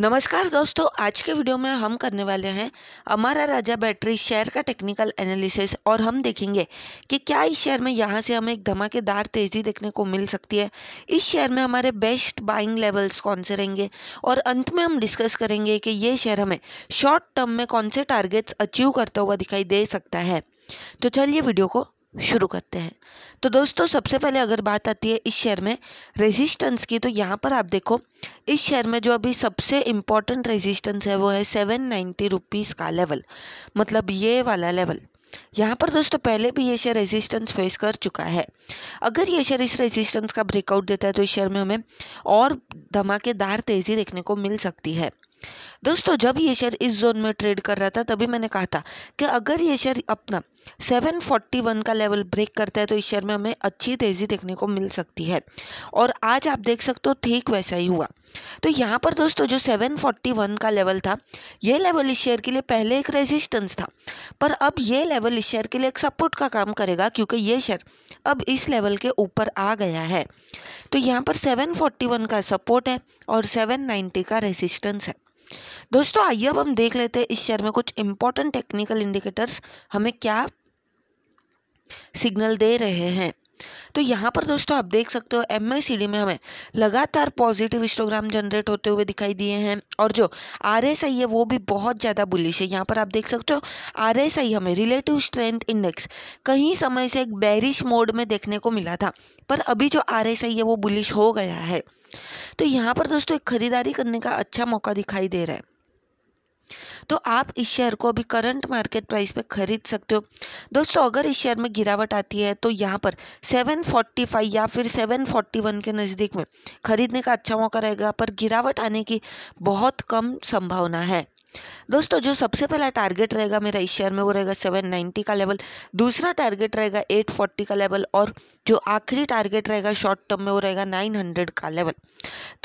नमस्कार दोस्तों आज के वीडियो में हम करने वाले हैं हमारा राजा बैटरी शेयर का टेक्निकल एनालिसिस और हम देखेंगे कि क्या इस शेयर में यहाँ से हमें एक धमाकेदार तेज़ी देखने को मिल सकती है इस शेयर में हमारे बेस्ट बाइंग लेवल्स कौन से रहेंगे और अंत में हम डिस्कस करेंगे कि ये शेयर हमें शॉर्ट टर्म में कौन से टारगेट्स अचीव करता हुआ दिखाई दे सकता है तो चलिए वीडियो को शुरू करते हैं तो दोस्तों सबसे पहले अगर बात आती है इस शेयर में रेजिस्टेंस की तो यहाँ पर आप देखो इस शेयर में जो अभी सबसे इम्पॉर्टेंट रेजिस्टेंस है वो है सेवन नाइन्टी रुपीज़ का लेवल मतलब ये वाला लेवल यहाँ पर दोस्तों पहले भी ये शेयर रेजिस्टेंस फेस कर चुका है अगर ये शेयर इस रेजिस्टेंस का ब्रेकआउट देता है तो इस शेयर में हमें और धमाकेदार तेज़ी देखने को मिल सकती है दोस्तों जब ये शेयर इस जोन में ट्रेड कर रहा था तभी मैंने कहा था कि अगर ये शेयर अपना 741 का लेवल ब्रेक करता है तो इस शेयर में हमें अच्छी तेज़ी देखने को मिल सकती है और आज आप देख सकते हो ठीक वैसा ही हुआ तो यहाँ पर दोस्तों जो 741 का लेवल था ये लेवल इस शेयर के लिए पहले एक रेजिस्टेंस था पर अब ये लेवल इस शेयर के लिए एक सपोर्ट का काम करेगा क्योंकि ये शेयर अब इस लेवल के ऊपर आ गया है तो यहाँ पर वन का सपोर्ट है और नाइन्टी का रेजिस्टेंस है दोस्तों आइए अब हम देख लेते हैं इस शेयर में कुछ इंपॉर्टेंट टेक्निकल इंडिकेटर्स हमें क्या सिग्नल दे रहे हैं तो यहाँ पर दोस्तों आप देख सकते हो एम में हमें लगातार पॉजिटिव हिस्टोग्राम जनरेट होते हुए दिखाई दिए हैं और जो आर है वो भी बहुत ज़्यादा बुलिश है यहाँ पर आप देख सकते हो आर हमें रिलेटिव स्ट्रेंथ इंडेक्स कहीं समय से एक बैरिश मोड में देखने को मिला था पर अभी जो आर है वो बुलिश हो गया है तो यहाँ पर दोस्तों एक खरीदारी करने का अच्छा मौका दिखाई दे रहा है तो आप इस शेयर को अभी करंट मार्केट प्राइस पे खरीद सकते हो दोस्तों अगर इस शेयर में गिरावट आती है तो यहाँ पर 745 या फिर 741 के नज़दीक में खरीदने का अच्छा मौका रहेगा पर गिरावट आने की बहुत कम संभावना है दोस्तों जो सबसे पहला टारगेट रहेगा मेरा इस शेयर में वो रहेगा 790 का लेवल दूसरा टारगेट रहेगा 840 का लेवल और जो आखिरी टारगेट रहेगा शॉर्ट टर्म में वो रहेगा 900 का लेवल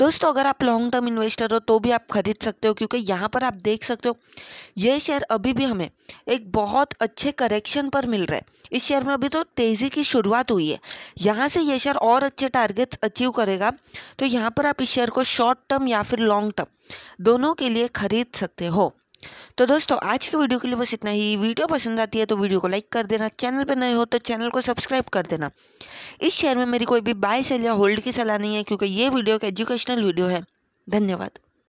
दोस्तों अगर आप लॉन्ग टर्म इन्वेस्टर हो तो भी आप खरीद सकते हो क्योंकि यहाँ पर आप देख सकते हो ये शेयर अभी भी हमें एक बहुत अच्छे करेक्शन पर मिल रहा है इस शेयर में अभी तो तेज़ी की शुरुआत हुई है यहाँ से ये शेयर और अच्छे टारगेट्स अचीव करेगा तो यहाँ पर आप इस शेयर को शॉर्ट टर्म या फिर लॉन्ग टर्म दोनों के लिए खरीद सकते हो तो दोस्तों आज के वीडियो के लिए बस इतना ही वीडियो पसंद आती है तो वीडियो को लाइक कर देना चैनल पर नए हो तो चैनल को सब्सक्राइब कर देना इस शेयर में मेरी कोई भी बाय सेल या होल्ड की सलाह नहीं है क्योंकि ये वीडियो एक एजुकेशनल वीडियो है धन्यवाद